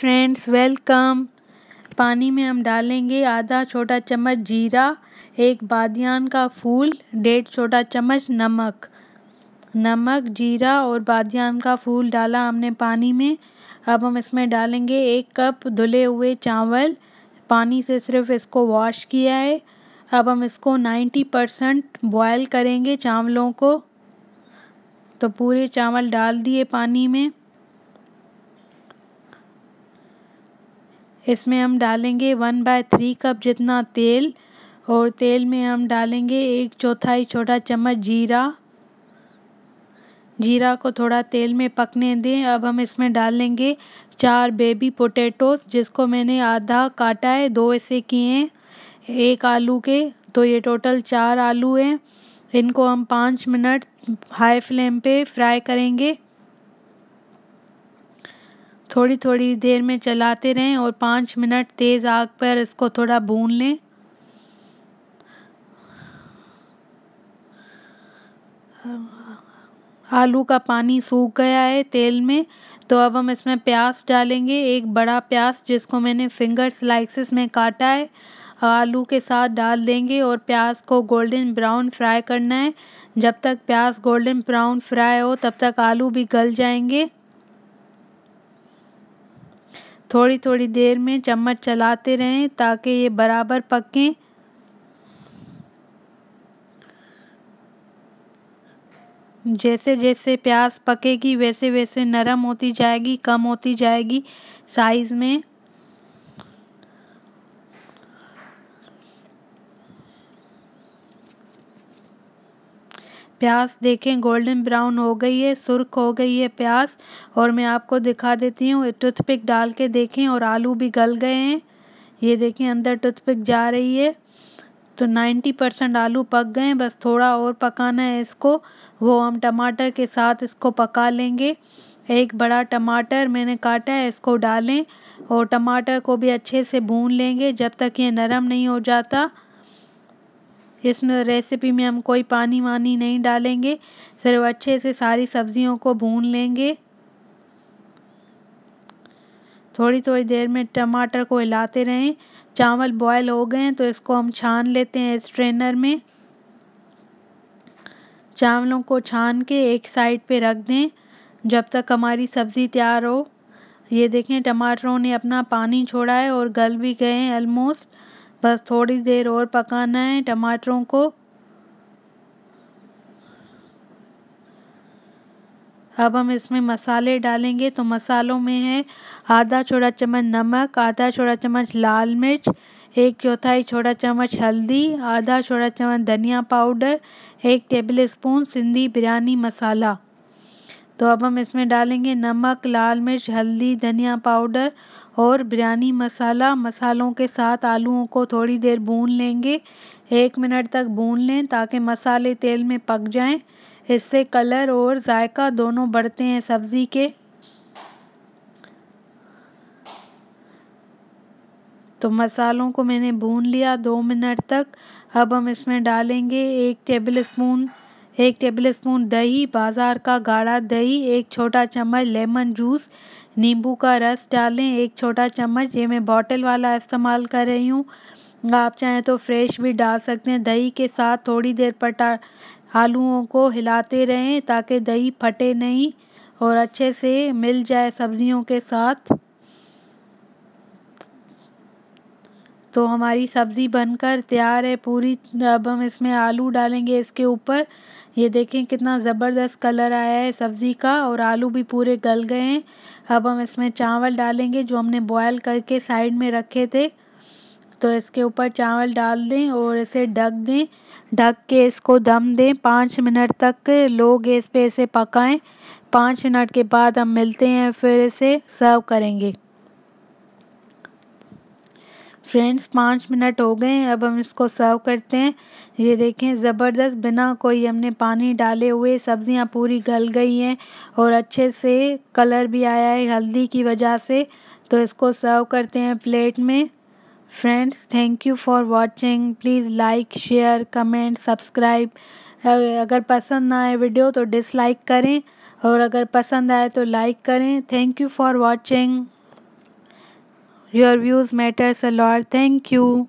Friends welcome पानी में हम डालेंगे आधा छोटा चम्मच जीरा एक बादियान का फूल डेढ़ छोटा चम्मच नमक नमक जीरा और बादियान का फूल डाला हमने पानी में अब हम इसमें डालेंगे एक कप धुले हुए चावल पानी से सिर्फ इसको वॉश किया है अब हम इसको 90 परसेंट बॉयल करेंगे चावलों को तो पूरे चावल डाल दिए पानी में इसमें हम डालेंगे वन बाय थ्री कप जितना तेल और तेल में हम डालेंगे एक चौथाई छोटा चम्मच जीरा जीरा को थोड़ा तेल में पकने दें अब हम इसमें डालेंगे चार बेबी पोटैटो जिसको मैंने आधा काटा है दो ऐसे किए हैं एक आलू के तो ये टोटल चार आलू हैं इनको हम पाँच मिनट हाई फ्लेम पे फ्राई करेंगे थोड़ी थोड़ी देर में चलाते रहें और पाँच मिनट तेज़ आग पर इसको थोड़ा भून लें आलू का पानी सूख गया है तेल में तो अब हम इसमें प्याज डालेंगे एक बड़ा प्याज जिसको मैंने फिंगर स्लाइसिस में काटा है आलू के साथ डाल देंगे और प्याज को गोल्डन ब्राउन फ्राई करना है जब तक प्याज गोल्डन ब्राउन फ्राई हो तब तक आलू भी गल जाएंगे थोड़ी थोड़ी देर में चम्मच चलाते रहें ताकि ये बराबर पकें जैसे जैसे प्याज पकेगी वैसे वैसे नरम होती जाएगी कम होती जाएगी साइज़ में प्याज देखें गोल्डन ब्राउन हो गई है सुर्ख हो गई है प्याज और मैं आपको दिखा देती हूँ टूथपिक डाल के देखें और आलू भी गल गए हैं ये देखें अंदर टूथपिक जा रही है तो 90 परसेंट आलू पक गए हैं बस थोड़ा और पकाना है इसको वो हम टमाटर के साथ इसको पका लेंगे एक बड़ा टमाटर मैंने काटा है इसको डालें और टमाटर को भी अच्छे से भून लेंगे जब तक ये नरम नहीं हो जाता इसमें रेसिपी में हम कोई पानी वानी नहीं डालेंगे सिर्फ अच्छे से सारी सब्जियों को भून लेंगे थोड़ी थोड़ी देर में टमाटर को हिलाते रहें चावल बॉयल हो गए हैं तो इसको हम छान लेते हैं स्ट्रेनर में चावलों को छान के एक साइड पे रख दें जब तक हमारी सब्ज़ी तैयार हो ये देखें टमाटरों ने अपना पानी छोड़ा है और गल भी गए हैं ऑलमोस्ट बस थोड़ी देर और पकाना है टमाटरों को अब हम इसमें मसाले डालेंगे तो मसालों में है आधा छोटा चम्मच नमक आधा छोटा चम्मच लाल मिर्च एक चौथाई छोटा चम्मच हल्दी आधा छोटा चम्मच धनिया पाउडर एक टेबल स्पून सिंधी बिरयानी मसाला तो अब हम इसमें डालेंगे नमक लाल मिर्च हल्दी धनिया पाउडर और बिरयानी मसाला मसालों के साथ आलूओं को थोड़ी देर भून लेंगे एक मिनट तक भून लें ताकि मसाले तेल में पक जाएं इससे कलर और जायका दोनों बढ़ते हैं सब्ज़ी के तो मसालों को मैंने भून लिया दो मिनट तक अब हम इसमें डालेंगे एक टेबल स्पून एक टेबल स्पून दही बाजार का गाढ़ा दही एक छोटा चम्मच लेमन जूस नींबू का रस डालें एक छोटा चम्मच ये मैं बॉटल वाला इस्तेमाल कर रही हूँ आप चाहें तो फ्रेश भी डाल सकते हैं दही के साथ थोड़ी देर पटा आलूओं को हिलाते रहें ताकि दही फटे नहीं और अच्छे से मिल जाए सब्जियों के साथ तो हमारी सब्ज़ी बनकर तैयार है पूरी अब हम इसमें आलू डालेंगे इसके ऊपर ये देखें कितना ज़बरदस्त कलर आया है सब्ज़ी का और आलू भी पूरे गल गए हैं अब हम इसमें चावल डालेंगे जो हमने बॉयल करके साइड में रखे थे तो इसके ऊपर चावल डाल दें और इसे ढक दें ढक के इसको दम दें पाँच मिनट तक लो गैस पे इसे पकाएं पाँच मिनट के बाद हम मिलते हैं फिर इसे सर्व करेंगे फ्रेंड्स पाँच मिनट हो गए हैं अब हम इसको सर्व करते हैं ये देखें ज़बरदस्त बिना कोई हमने पानी डाले हुए सब्ज़ियाँ पूरी गल गई हैं और अच्छे से कलर भी आया है हल्दी की वजह से तो इसको सर्व करते हैं प्लेट में friends thank you for watching please like share comment subscribe अगर पसंद ना आए वीडियो तो डिसलाइक करें और अगर पसंद आए तो लाइक करें thank you for watching Your views matters a lot. Thank you.